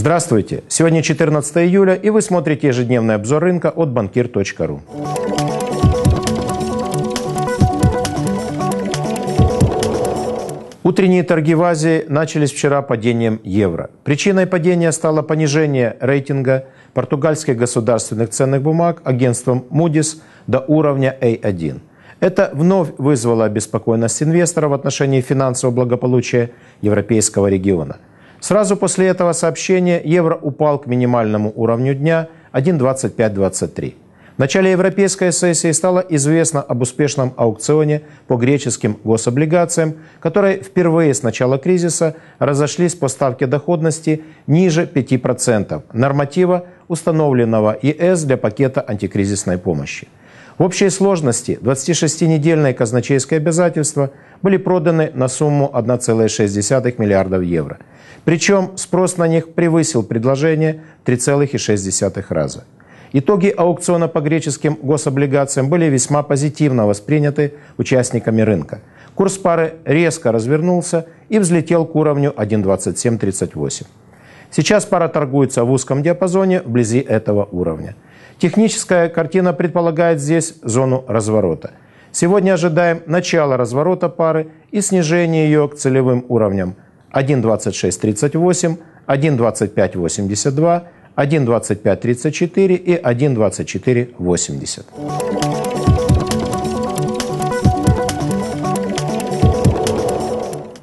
Здравствуйте! Сегодня 14 июля, и вы смотрите ежедневный обзор рынка от банкир.ру. Утренние торги в Азии начались вчера падением евро. Причиной падения стало понижение рейтинга португальских государственных ценных бумаг агентством Moody's до уровня A1. Это вновь вызвало обеспокоенность инвесторов в отношении финансового благополучия европейского региона – Сразу после этого сообщения евро упал к минимальному уровню дня 1.2523. В начале европейской сессии стало известно об успешном аукционе по греческим гособлигациям, которые впервые с начала кризиса разошлись по ставке доходности ниже 5% норматива, установленного ЕС для пакета антикризисной помощи – в общей сложности 26-недельные казначейские обязательства были проданы на сумму 1,6 миллиардов евро. Причем спрос на них превысил предложение 3,6 раза. Итоги аукциона по греческим гособлигациям были весьма позитивно восприняты участниками рынка. Курс пары резко развернулся и взлетел к уровню 1,2738. Сейчас пара торгуется в узком диапазоне вблизи этого уровня. Техническая картина предполагает здесь зону разворота. Сегодня ожидаем начала разворота пары и снижение ее к целевым уровням 1.2638, 1.2582, 1.2534 и 1.2480.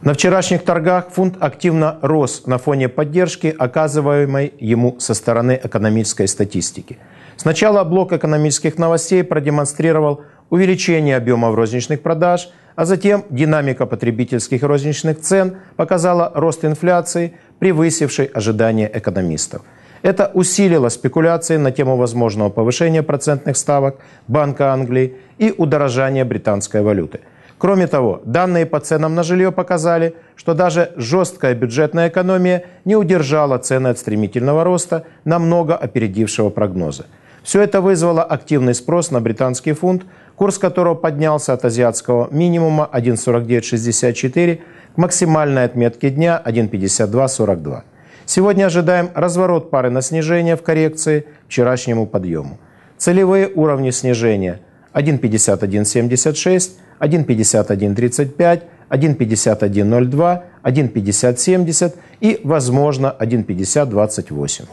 На вчерашних торгах фунт активно рос на фоне поддержки, оказываемой ему со стороны экономической статистики. Сначала блок экономических новостей продемонстрировал увеличение объемов розничных продаж, а затем динамика потребительских розничных цен показала рост инфляции, превысивший ожидания экономистов. Это усилило спекуляции на тему возможного повышения процентных ставок Банка Англии и удорожания британской валюты – Кроме того, данные по ценам на жилье показали, что даже жесткая бюджетная экономия не удержала цены от стремительного роста, намного опередившего прогнозы. Все это вызвало активный спрос на британский фунт, курс которого поднялся от азиатского минимума 1.4964 к максимальной отметке дня 1.5242. Сегодня ожидаем разворот пары на снижение в коррекции к вчерашнему подъему. Целевые уровни снижения 1.5176 1.51.35, 1.51.02, 1.50.70 и, возможно, 1.50.28.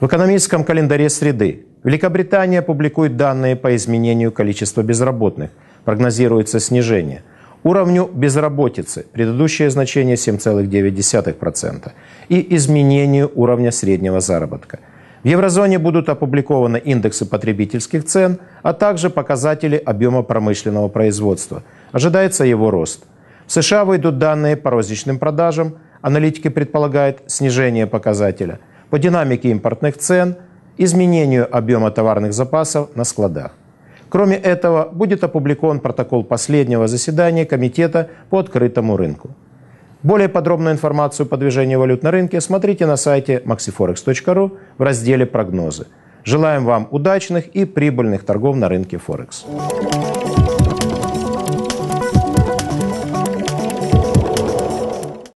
В экономическом календаре среды Великобритания публикует данные по изменению количества безработных. Прогнозируется снижение. Уровню безработицы предыдущее значение 7,9% и изменению уровня среднего заработка – в еврозоне будут опубликованы индексы потребительских цен, а также показатели объема промышленного производства. Ожидается его рост. В США выйдут данные по розничным продажам. Аналитики предполагают снижение показателя. По динамике импортных цен, изменению объема товарных запасов на складах. Кроме этого, будет опубликован протокол последнего заседания Комитета по открытому рынку. Более подробную информацию по движению валют на рынке смотрите на сайте maxiforex.ru в разделе «Прогнозы». Желаем вам удачных и прибыльных торгов на рынке Форекс.